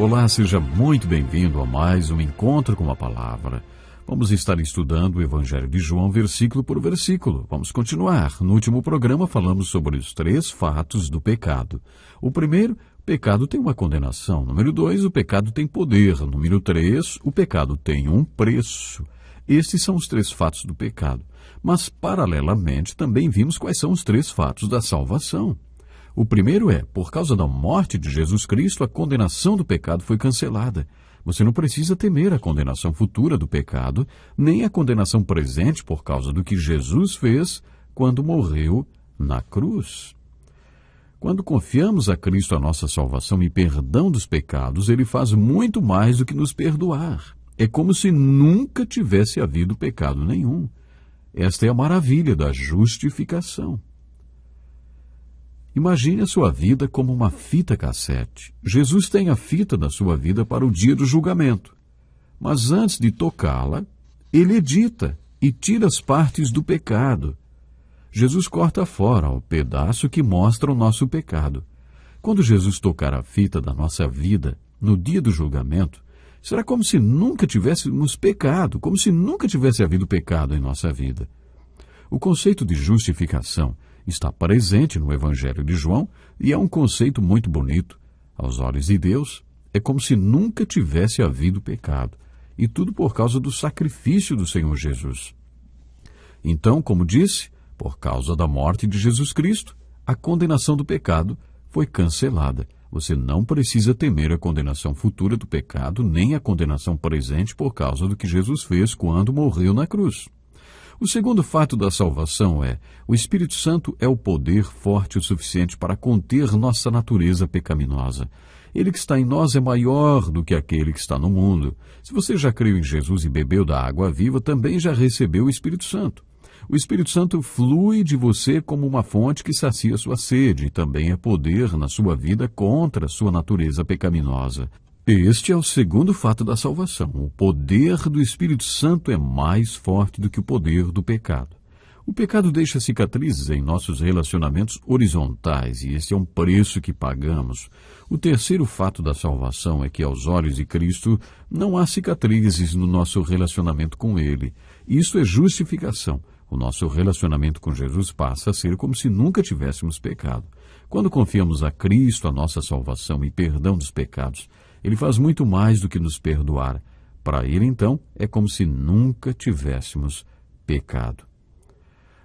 Olá, seja muito bem-vindo a mais um encontro com a palavra. Vamos estar estudando o Evangelho de João, versículo por versículo. Vamos continuar. No último programa, falamos sobre os três fatos do pecado. O primeiro, o pecado tem uma condenação. Número dois, o pecado tem poder. Número três, o pecado tem um preço. Estes são os três fatos do pecado. Mas, paralelamente, também vimos quais são os três fatos da salvação. O primeiro é, por causa da morte de Jesus Cristo, a condenação do pecado foi cancelada. Você não precisa temer a condenação futura do pecado, nem a condenação presente por causa do que Jesus fez quando morreu na cruz. Quando confiamos a Cristo a nossa salvação e perdão dos pecados, ele faz muito mais do que nos perdoar. É como se nunca tivesse havido pecado nenhum. Esta é a maravilha da justificação. Imagine a sua vida como uma fita cassete. Jesus tem a fita da sua vida para o dia do julgamento. Mas antes de tocá-la, ele edita e tira as partes do pecado. Jesus corta fora o pedaço que mostra o nosso pecado. Quando Jesus tocar a fita da nossa vida no dia do julgamento, será como se nunca tivéssemos pecado, como se nunca tivesse havido pecado em nossa vida. O conceito de justificação está presente no Evangelho de João e é um conceito muito bonito. Aos olhos de Deus, é como se nunca tivesse havido pecado, e tudo por causa do sacrifício do Senhor Jesus. Então, como disse, por causa da morte de Jesus Cristo, a condenação do pecado foi cancelada. Você não precisa temer a condenação futura do pecado, nem a condenação presente por causa do que Jesus fez quando morreu na cruz. O segundo fato da salvação é: o Espírito Santo é o poder forte o suficiente para conter nossa natureza pecaminosa. Ele que está em nós é maior do que aquele que está no mundo. Se você já creu em Jesus e bebeu da água viva, também já recebeu o Espírito Santo. O Espírito Santo flui de você como uma fonte que sacia sua sede e também é poder na sua vida contra sua natureza pecaminosa. Este é o segundo fato da salvação. O poder do Espírito Santo é mais forte do que o poder do pecado. O pecado deixa cicatrizes em nossos relacionamentos horizontais e esse é um preço que pagamos. O terceiro fato da salvação é que, aos olhos de Cristo, não há cicatrizes no nosso relacionamento com Ele. Isso é justificação. O nosso relacionamento com Jesus passa a ser como se nunca tivéssemos pecado. Quando confiamos a Cristo a nossa salvação e perdão dos pecados, ele faz muito mais do que nos perdoar. Para ele, então, é como se nunca tivéssemos pecado.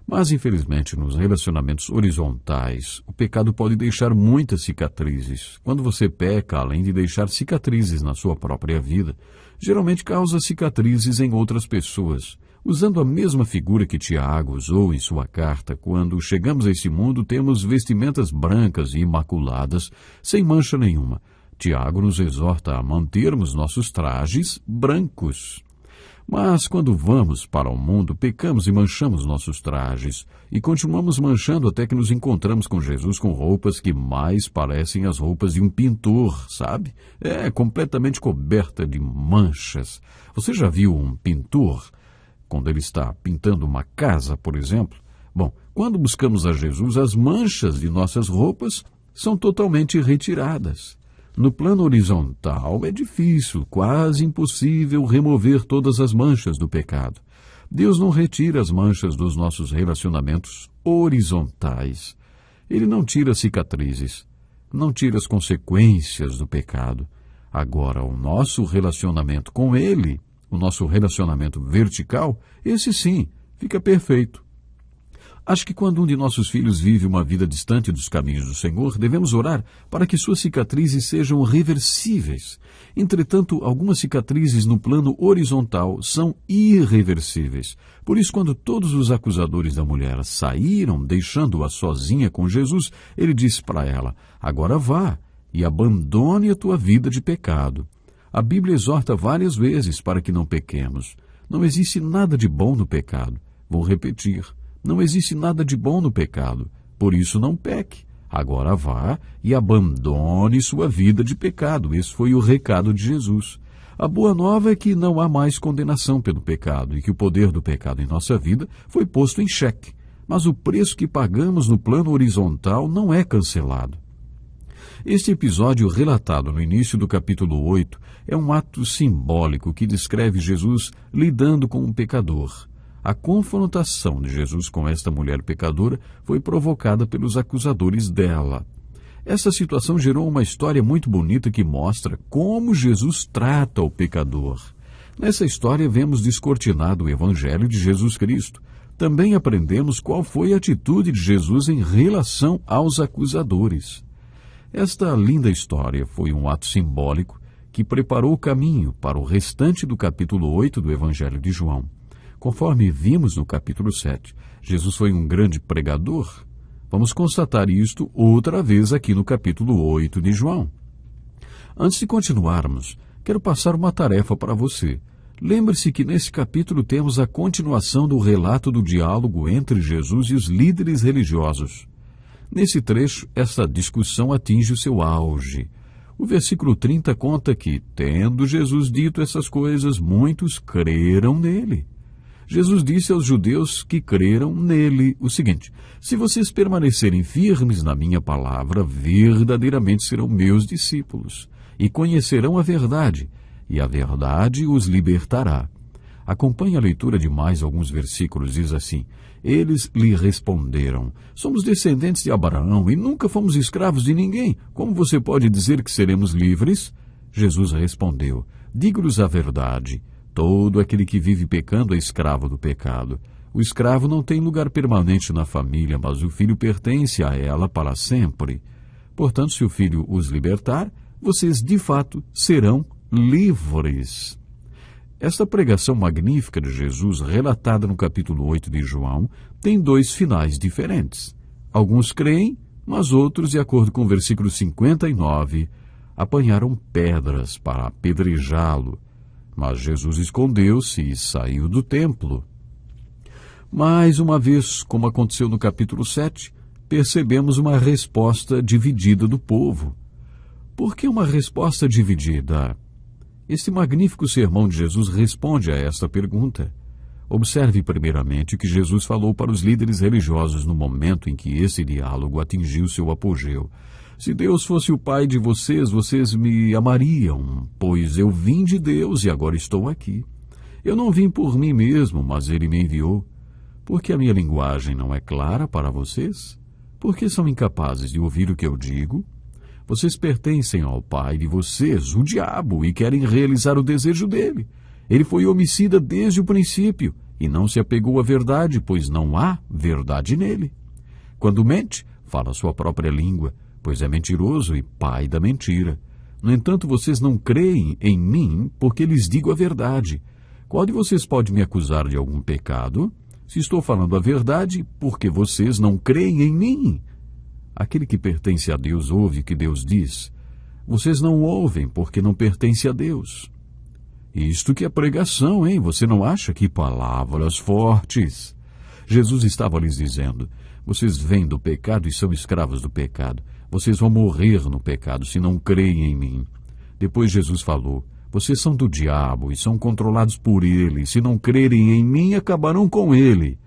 Mas, infelizmente, nos relacionamentos horizontais, o pecado pode deixar muitas cicatrizes. Quando você peca, além de deixar cicatrizes na sua própria vida, geralmente causa cicatrizes em outras pessoas. Usando a mesma figura que Tiago usou em sua carta, quando chegamos a esse mundo temos vestimentas brancas e imaculadas, sem mancha nenhuma. Tiago nos exorta a mantermos nossos trajes brancos. Mas quando vamos para o mundo, pecamos e manchamos nossos trajes, e continuamos manchando até que nos encontramos com Jesus com roupas que mais parecem as roupas de um pintor, sabe? É completamente coberta de manchas. Você já viu um pintor quando ele está pintando uma casa, por exemplo? Bom, quando buscamos a Jesus, as manchas de nossas roupas são totalmente retiradas. No plano horizontal, é difícil, quase impossível remover todas as manchas do pecado. Deus não retira as manchas dos nossos relacionamentos horizontais. Ele não tira cicatrizes, não tira as consequências do pecado. Agora, o nosso relacionamento com Ele, o nosso relacionamento vertical, esse sim, fica perfeito. Acho que quando um de nossos filhos vive uma vida distante dos caminhos do Senhor, devemos orar para que suas cicatrizes sejam reversíveis. Entretanto, algumas cicatrizes no plano horizontal são irreversíveis. Por isso, quando todos os acusadores da mulher saíram, deixando-a sozinha com Jesus, ele disse para ela: Agora vá e abandone a tua vida de pecado. A Bíblia exorta várias vezes para que não pequemos. Não existe nada de bom no pecado. Vou repetir não existe nada de bom no pecado, por isso não peque. Agora vá e abandone sua vida de pecado. Esse foi o recado de Jesus. A boa nova é que não há mais condenação pelo pecado e que o poder do pecado em nossa vida foi posto em xeque. Mas o preço que pagamos no plano horizontal não é cancelado. Este episódio, relatado no início do capítulo 8, é um ato simbólico que descreve Jesus lidando com um pecador a confrontação de Jesus com esta mulher pecadora foi provocada pelos acusadores dela. Essa situação gerou uma história muito bonita que mostra como Jesus trata o pecador. Nessa história, vemos descortinado o Evangelho de Jesus Cristo. Também aprendemos qual foi a atitude de Jesus em relação aos acusadores. Esta linda história foi um ato simbólico que preparou o caminho para o restante do capítulo 8 do Evangelho de João. Conforme vimos no capítulo 7, Jesus foi um grande pregador. Vamos constatar isto outra vez aqui no capítulo 8 de João. Antes de continuarmos, quero passar uma tarefa para você. Lembre-se que nesse capítulo temos a continuação do relato do diálogo entre Jesus e os líderes religiosos. Nesse trecho, essa discussão atinge o seu auge. O versículo 30 conta que, tendo Jesus dito essas coisas, muitos creram nele. Jesus disse aos judeus que creram nele o seguinte: Se vocês permanecerem firmes na minha palavra, verdadeiramente serão meus discípulos, e conhecerão a verdade, e a verdade os libertará. Acompanhe a leitura de mais alguns versículos, diz assim: Eles lhe responderam: Somos descendentes de Abraão e nunca fomos escravos de ninguém. Como você pode dizer que seremos livres? Jesus respondeu: Digo-lhes a verdade. Todo aquele que vive pecando é escravo do pecado. O escravo não tem lugar permanente na família, mas o filho pertence a ela para sempre. Portanto, se o filho os libertar, vocês de fato serão livres. Esta pregação magnífica de Jesus, relatada no capítulo 8 de João, tem dois finais diferentes. Alguns creem, mas outros, de acordo com o versículo 59, apanharam pedras para apedrejá-lo mas Jesus escondeu-se e saiu do templo. Mais uma vez, como aconteceu no capítulo 7, percebemos uma resposta dividida do povo. Por que uma resposta dividida? Este magnífico sermão de Jesus responde a esta pergunta. Observe primeiramente o que Jesus falou para os líderes religiosos no momento em que esse diálogo atingiu seu apogeu. Se Deus fosse o pai de vocês, vocês me amariam, pois eu vim de Deus e agora estou aqui. Eu não vim por mim mesmo, mas ele me enviou. Porque a minha linguagem não é clara para vocês? Porque são incapazes de ouvir o que eu digo? Vocês pertencem ao pai de vocês, o diabo, e querem realizar o desejo dele. Ele foi homicida desde o princípio e não se apegou à verdade, pois não há verdade nele. Quando mente, fala sua própria língua, pois é mentiroso e pai da mentira. No entanto, vocês não creem em mim porque lhes digo a verdade. Qual de vocês pode me acusar de algum pecado? Se estou falando a verdade, porque vocês não creem em mim? Aquele que pertence a Deus ouve o que Deus diz. Vocês não ouvem porque não pertence a Deus. Isto que é pregação, hein? Você não acha que palavras fortes? Jesus estava lhes dizendo: Vocês vêm do pecado e são escravos do pecado. Vocês vão morrer no pecado se não creem em mim. Depois Jesus falou: Vocês são do diabo e são controlados por ele. Se não crerem em mim, acabarão com ele.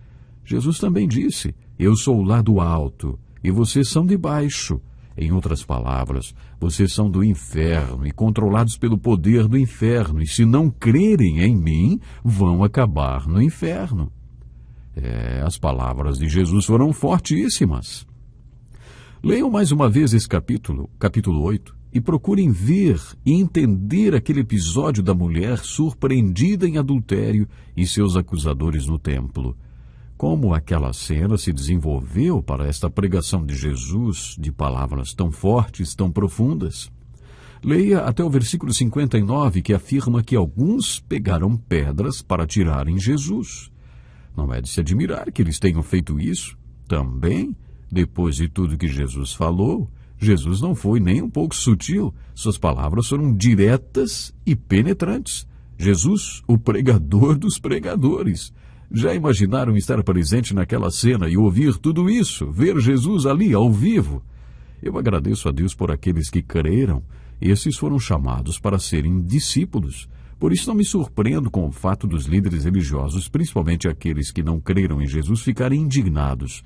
Jesus também disse: Eu sou o do alto e vocês são de baixo. Em outras palavras, vocês são do inferno e controlados pelo poder do inferno, e se não crerem em mim, vão acabar no inferno. É, as palavras de Jesus foram fortíssimas. Leiam mais uma vez esse capítulo, capítulo 8, e procurem ver e entender aquele episódio da mulher surpreendida em adultério e seus acusadores no templo. Como aquela cena se desenvolveu para esta pregação de Jesus de palavras tão fortes, tão profundas? Leia até o versículo 59, que afirma que alguns pegaram pedras para tirarem Jesus. Não é de se admirar que eles tenham feito isso também depois de tudo que Jesus falou, Jesus não foi nem um pouco sutil. Suas palavras foram diretas e penetrantes. Jesus, o pregador dos pregadores. Já imaginaram estar presente naquela cena e ouvir tudo isso, ver Jesus ali ao vivo? Eu agradeço a Deus por aqueles que creram. Esses foram chamados para serem discípulos. Por isso não me surpreendo com o fato dos líderes religiosos, principalmente aqueles que não creram em Jesus, ficarem indignados.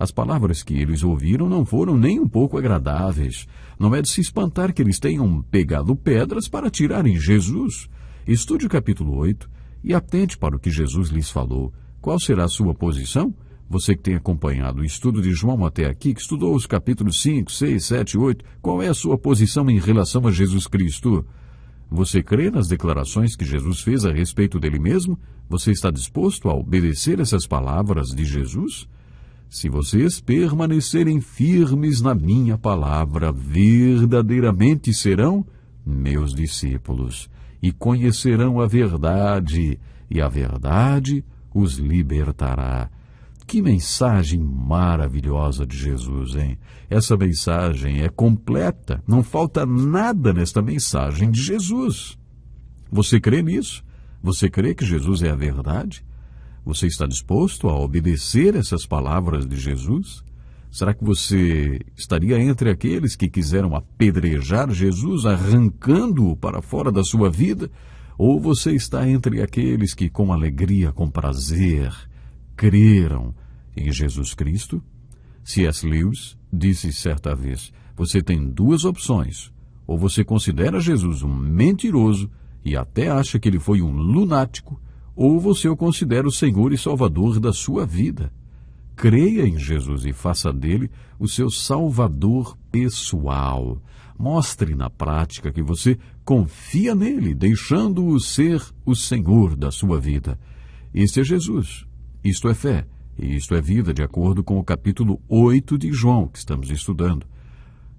As palavras que eles ouviram não foram nem um pouco agradáveis. Não é de se espantar que eles tenham pegado pedras para tirarem Jesus. Estude o capítulo 8 e atente para o que Jesus lhes falou. Qual será a sua posição? Você que tem acompanhado o estudo de João até aqui, que estudou os capítulos 5, 6, 7, 8, qual é a sua posição em relação a Jesus Cristo? Você crê nas declarações que Jesus fez a respeito dele mesmo? Você está disposto a obedecer essas palavras de Jesus? Se vocês permanecerem firmes na minha palavra, verdadeiramente serão meus discípulos e conhecerão a verdade, e a verdade os libertará. Que mensagem maravilhosa de Jesus, hein? Essa mensagem é completa, não falta nada nesta mensagem de Jesus. Você crê nisso? Você crê que Jesus é a verdade? Você está disposto a obedecer essas palavras de Jesus? Será que você estaria entre aqueles que quiseram apedrejar Jesus, arrancando-o para fora da sua vida? Ou você está entre aqueles que, com alegria, com prazer, creram em Jesus Cristo? C.S. Lewis disse certa vez: Você tem duas opções. Ou você considera Jesus um mentiroso e até acha que ele foi um lunático ou você o considera o Senhor e Salvador da sua vida. Creia em Jesus e faça dele o seu Salvador pessoal. Mostre na prática que você confia nele, deixando-o ser o Senhor da sua vida. Este é Jesus. Isto é fé. E isto é vida, de acordo com o capítulo 8 de João, que estamos estudando.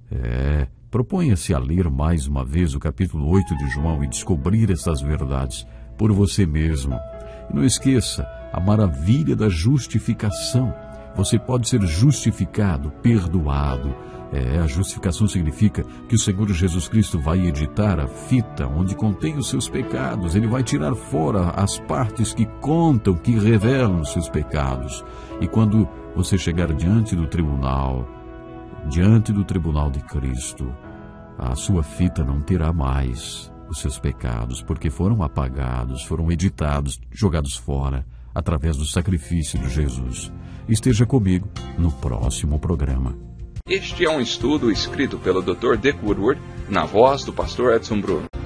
É, proponha-se a ler mais uma vez o capítulo 8 de João e descobrir essas verdades por você mesmo. E não esqueça a maravilha da justificação. Você pode ser justificado, perdoado. É, a justificação significa que o Senhor Jesus Cristo vai editar a fita onde contém os seus pecados, ele vai tirar fora as partes que contam, que revelam os seus pecados. E quando você chegar diante do tribunal, diante do tribunal de Cristo, a sua fita não terá mais os seus pecados, porque foram apagados, foram editados, jogados fora, através do sacrifício de Jesus. Esteja comigo no próximo programa. Este é um estudo escrito pelo Dr. Dick Woodward, na voz do pastor Edson Bruno.